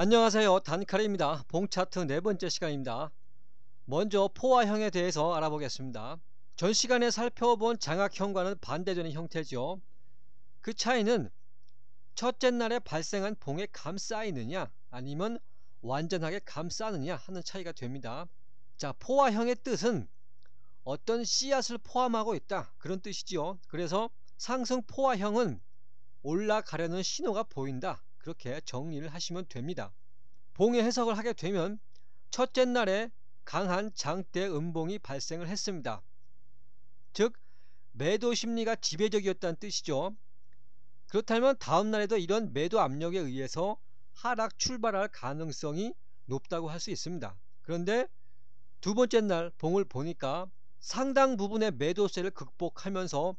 안녕하세요 단칼입니다 봉차트 네번째 시간입니다 먼저 포화형에 대해서 알아보겠습니다 전 시간에 살펴본 장악형과는 반대되는 형태죠 그 차이는 첫째 날에 발생한 봉에 감싸이느냐 아니면 완전하게 감싸느냐 하는 차이가 됩니다 자 포화형의 뜻은 어떤 씨앗을 포함하고 있다 그런 뜻이지요 그래서 상승 포화형은 올라가려는 신호가 보인다 그렇게 정리를 하시면 됩니다. 봉의 해석을 하게 되면 첫째 날에 강한 장대 음봉이 발생을 했습니다. 즉 매도 심리가 지배적이었다는 뜻이죠. 그렇다면 다음 날에도 이런 매도 압력에 의해서 하락 출발할 가능성이 높다고 할 수 있습니다. 그런데 두 번째 날 봉을 보니까 상당 부분의 매도세를 극복하면서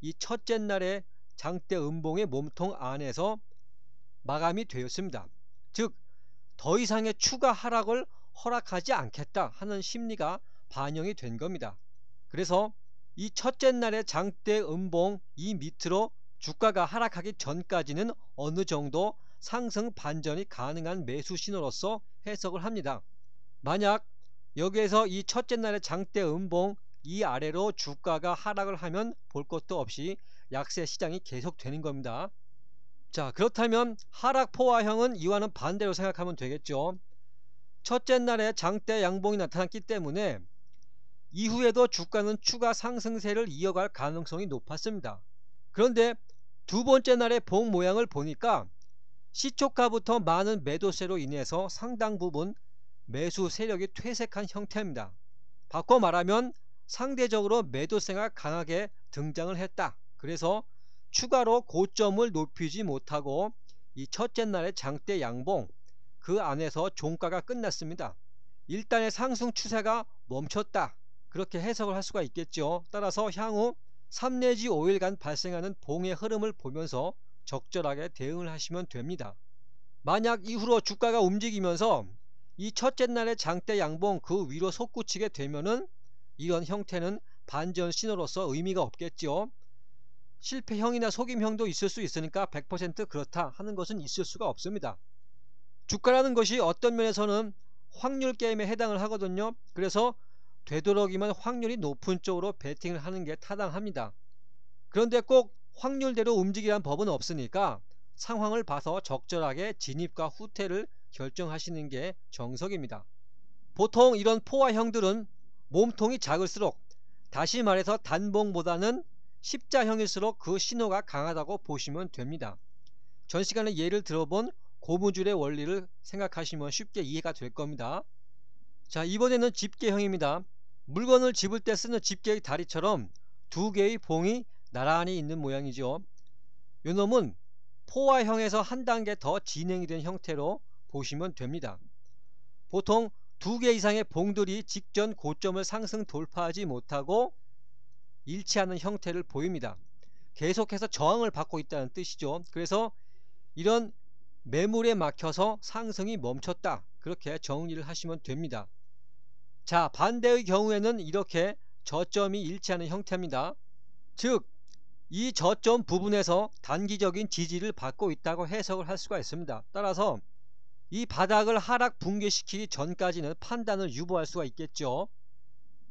이 첫째 날의 장대 음봉의 몸통 안에서 마감이 되었습니다. 즉, 더 이상의 추가 하락을 허락하지 않겠다 하는 심리가 반영이 된 겁니다. 그래서 이 첫째 날의 장대 음봉 이 밑으로 주가가 하락하기 전까지는 어느 정도 상승 반전이 가능한 매수 신호로서 해석을 합니다. 만약 여기에서 이 첫째 날의 장대 음봉 이 아래로 주가가 하락을 하면 볼 것도 없이 약세 시장이 계속되는 겁니다. 자 그렇다면 하락포화형은 이와는 반대로 생각하면 되겠죠. 첫째 날에 장대 양봉이 나타났기 때문에 이후에도 주가는 추가 상승세를 이어갈 가능성이 높았습니다. 그런데 두 번째 날의 봉 모양을 보니까 시초가부터 많은 매도세로 인해서 상당 부분 매수 세력이 퇴색한 형태입니다. 바꿔 말하면 상대적으로 매도세가 강하게 등장을 했다. 그래서 추가로 고점을 높이지 못하고 이 첫째 날의 장대 양봉 그 안에서 종가가 끝났습니다. 일단의 상승 추세가 멈췄다. 그렇게 해석을 할 수가 있겠죠. 따라서 향후 3 내지 5일간 발생하는 봉의 흐름을 보면서 적절하게 대응을 하시면 됩니다. 만약 이후로 주가가 움직이면서 이 첫째 날의 장대 양봉 그 위로 솟구치게 되면은 이런 형태는 반전 신호로서 의미가 없겠죠. 실패형이나 속임형도 있을 수 있으니까 100% 그렇다 하는 것은 있을 수가 없습니다. 주가라는 것이 어떤 면에서는 확률 게임에 해당을 하거든요. 그래서 되도록이면 확률이 높은 쪽으로 베팅을 하는 게 타당합니다. 그런데 꼭 확률대로 움직이란 법은 없으니까 상황을 봐서 적절하게 진입과 후퇴를 결정하시는 게 정석입니다. 보통 이런 포화형들은 몸통이 작을수록 다시 말해서 단봉보다는 십자형일수록 그 신호가 강하다고 보시면 됩니다. 전 시간에 예를 들어본 고무줄의 원리를 생각하시면 쉽게 이해가 될 겁니다. 자 이번에는 집게형입니다. 물건을 집을 때 쓰는 집게의 다리처럼 두 개의 봉이 나란히 있는 모양이죠. 요놈은 포화형에서 한 단계 더 진행이 된 형태로 보시면 됩니다. 보통 두 개 이상의 봉들이 직전 고점을 상승 돌파하지 못하고 일치하는 형태를 보입니다. 계속해서 저항을 받고 있다는 뜻이죠. 그래서 이런 매물에 막혀서 상승이 멈췄다. 그렇게 정리를 하시면 됩니다. 자, 반대의 경우에는 이렇게 저점이 일치하는 형태입니다. 즉, 이 저점 부분에서 단기적인 지지를 받고 있다고 해석을 할 수가 있습니다. 따라서 이 바닥을 하락 붕괴시키기 전까지는 판단을 유보할 수가 있겠죠.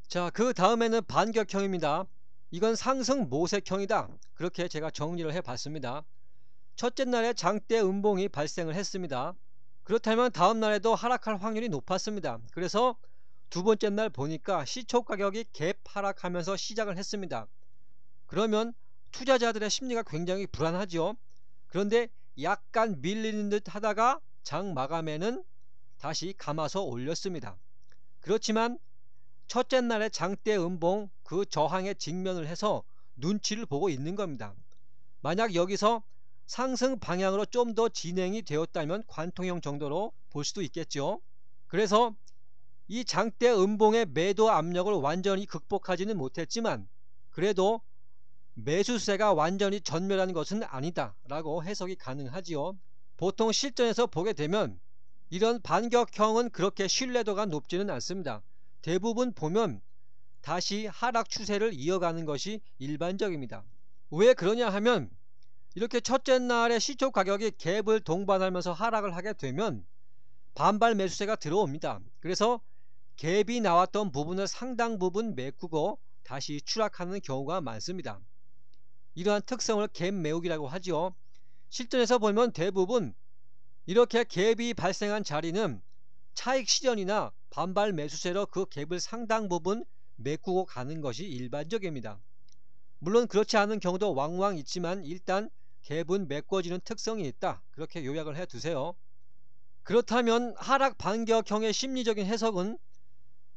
자, 그 다음에는 반격형입니다. 이건 상승 모색형이다. 그렇게 제가 정리를 해봤습니다. 첫째 날에 장대 음봉이 발생을 했습니다. 그렇다면 다음 날에도 하락할 확률이 높았습니다. 그래서 두 번째 날 보니까 시초 가격이 갭 하락하면서 시작을 했습니다. 그러면 투자자들의 심리가 굉장히 불안하죠. 그런데 약간 밀리는 듯 하다가 장 마감에는 다시 감아서 올렸습니다. 그렇지만 첫째 날에 장대 음봉 그 저항에 직면을 해서 눈치를 보고 있는 겁니다. 만약 여기서 상승 방향으로 좀 더 진행이 되었다면 관통형 정도로 볼 수도 있겠죠. 그래서 이 장대 음봉의 매도 압력을 완전히 극복하지는 못했지만 그래도 매수세가 완전히 전멸하는 것은 아니다 라고 해석이 가능하지요. 보통 실전에서 보게 되면 이런 반격형은 그렇게 신뢰도가 높지는 않습니다. 대부분 보면 다시 하락 추세를 이어가는 것이 일반적입니다. 왜 그러냐 하면 이렇게 첫째 날에 시초 가격이 갭을 동반하면서 하락을 하게 되면 반발 매수세가 들어옵니다. 그래서 갭이 나왔던 부분을 상당 부분 메꾸고 다시 추락하는 경우가 많습니다. 이러한 특성을 갭 매우기라고 하지요. 실전에서 보면 대부분 이렇게 갭이 발생한 자리는 차익 실현이나 반발 매수세로 그 갭을 상당 부분 메꾸고 가는 것이 일반적입니다. 물론 그렇지 않은 경우도 왕왕 있지만 일단 갭은 메꿔지는 특성이 있다. 그렇게 요약을 해두세요. 그렇다면 하락 반격형의 심리적인 해석은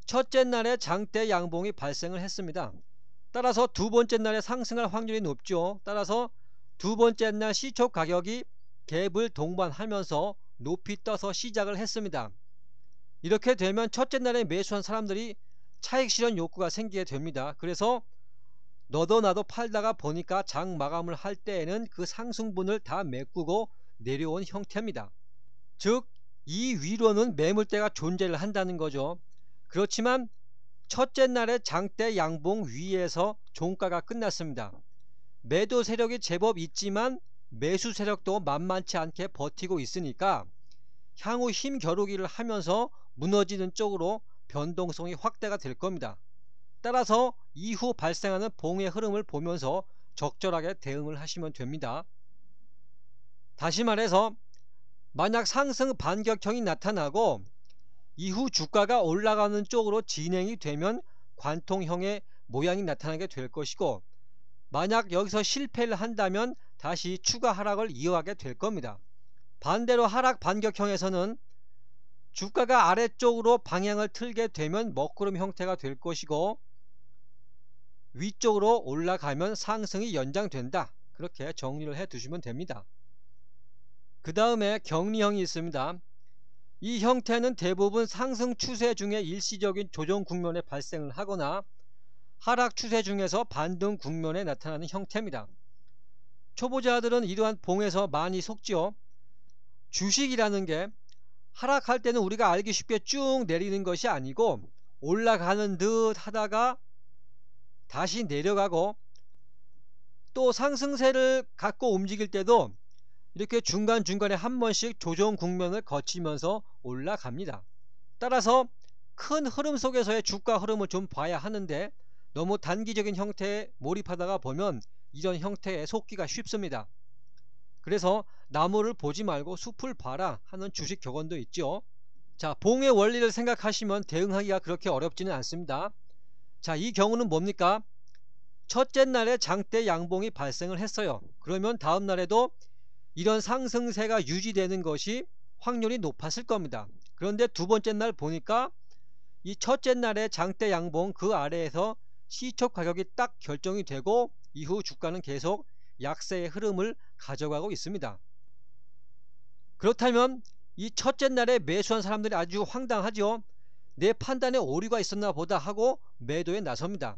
첫째 날에 장대 양봉이 발생을 했습니다. 따라서 두 번째 날에 상승할 확률이 높죠. 따라서 두 번째 날 시초 가격이 갭을 동반하면서 높이 떠서 시작을 했습니다. 이렇게 되면 첫째 날에 매수한 사람들이 차익 실현 욕구가 생기게 됩니다. 그래서 너도 나도 팔다가 보니까 장 마감을 할 때에는 그 상승분을 다 메꾸고 내려온 형태입니다. 즉, 이 위로는 매물대가 존재를 한다는 거죠. 그렇지만 첫째 날에 장대 양봉 위에서 종가가 끝났습니다. 매도 세력이 제법 있지만 매수 세력도 만만치 않게 버티고 있으니까 향후 힘 겨루기를 하면서 무너지는 쪽으로 변동성이 확대가 될 겁니다. 따라서 이후 발생하는 봉의 흐름을 보면서 적절하게 대응을 하시면 됩니다. 다시 말해서 만약 상승 반격형이 나타나고 이후 주가가 올라가는 쪽으로 진행이 되면 관통형의 모양이 나타나게 될 것이고 만약 여기서 실패를 한다면 다시 추가 하락을 이어가게 될 겁니다. 반대로 하락 반격형에서는 주가가 아래쪽으로 방향을 틀게 되면 먹구름 형태가 될 것이고 위쪽으로 올라가면 상승이 연장된다. 그렇게 정리를 해 두시면 됩니다. 그 다음에 격리형이 있습니다. 이 형태는 대부분 상승 추세 중에 일시적인 조정 국면에 발생을 하거나 하락 추세 중에서 반등 국면에 나타나는 형태입니다. 초보자들은 이러한 봉에서 많이 속지요. 주식이라는 게 하락할 때는 우리가 알기 쉽게 쭉 내리는 것이 아니고 올라가는 듯 하다가 다시 내려가고 또 상승세를 갖고 움직일 때도 이렇게 중간중간에 한 번씩 조정 국면을 거치면서 올라갑니다. 따라서 큰 흐름 속에서의 주가 흐름을 좀 봐야 하는데 너무 단기적인 형태에 몰입하다가 보면 이런 형태에 속기가 쉽습니다. 그래서 나무를 보지 말고 숲을 봐라 하는 주식 격언도 있죠. 자, 봉의 원리를 생각하시면 대응하기가 그렇게 어렵지는 않습니다. 자, 이 경우는 뭡니까? 첫째 날에 장대 양봉이 발생을 했어요. 그러면 다음 날에도 이런 상승세가 유지되는 것이 확률이 높았을 겁니다. 그런데 두 번째 날 보니까 이 첫째 날에 장대 양봉 그 아래에서 시초 가격이 딱 결정이 되고 이후 주가는 계속 약세의 흐름을 가져가고 있습니다. 그렇다면 이 첫째 날에 매수한 사람들이 아주 황당하죠. 내 판단에 오류가 있었나 보다 하고 매도에 나섭니다.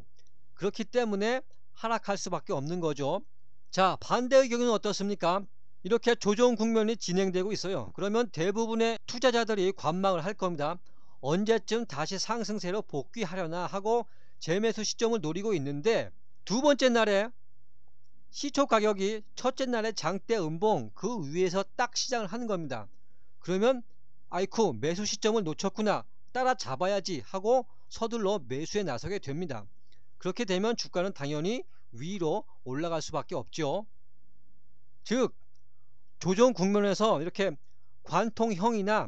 그렇기 때문에 하락할 수밖에 없는 거죠. 자, 반대의 경우는 어떻습니까? 이렇게 조정 국면이 진행되고 있어요. 그러면 대부분의 투자자들이 관망을 할 겁니다. 언제쯤 다시 상승세로 복귀하려나 하고 재매수 시점을 노리고 있는데 두 번째 날에 시초 가격이 첫째 날에 장대 음봉 그 위에서 딱 시장을 하는 겁니다. 그러면 아이쿠 매수 시점을 놓쳤구나 따라잡아야지 하고 서둘러 매수에 나서게 됩니다. 그렇게 되면 주가는 당연히 위로 올라갈 수밖에 없죠. 즉 조정 국면에서 이렇게 관통형이나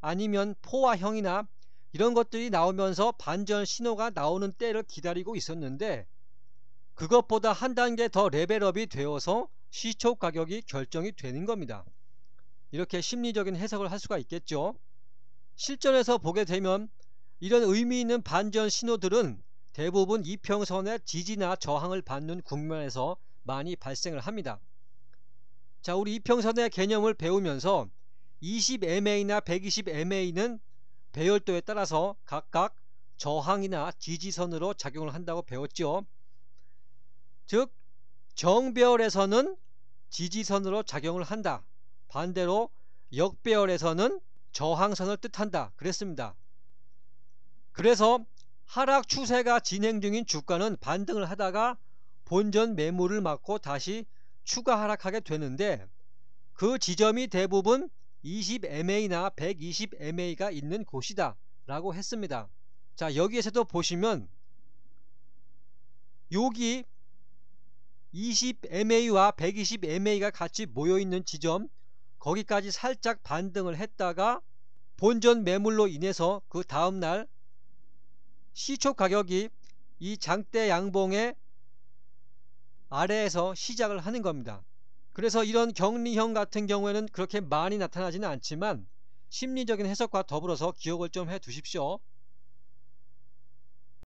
아니면 포화형이나 이런 것들이 나오면서 반전 신호가 나오는 때를 기다리고 있었는데 그것보다 한 단계 더 레벨업이 되어서 시초 가격이 결정이 되는 겁니다. 이렇게 심리적인 해석을 할 수가 있겠죠. 실전에서 보게 되면 이런 의미 있는 반전 신호들은 대부분 이평선의 지지나 저항을 받는 국면에서 많이 발생을 합니다. 자, 우리 이평선의 개념을 배우면서 20MA나 120MA는 배열도에 따라서 각각 저항이나 지지선으로 작용을 한다고 배웠죠. 즉 정배열에서는 지지선으로 작용을 한다. 반대로 역배열에서는 저항선을 뜻한다. 그랬습니다. 그래서 하락 추세가 진행 중인 주가는 반등을 하다가 본전 매물을 맞고 다시 추가 하락하게 되는데 그 지점이 대부분 20MA나 120MA가 있는 곳이다 라고 했습니다. 자 여기에서도 보시면 여기 20MA와 120MA가 같이 모여있는 지점 거기까지 살짝 반등을 했다가 본전 매물로 인해서 그 다음날 시초 가격이 이 장대 양봉의 아래에서 시작을 하는 겁니다. 그래서 이런 격리형 같은 경우에는 그렇게 많이 나타나지는 않지만 심리적인 해석과 더불어서 기억을 좀 해 두십시오.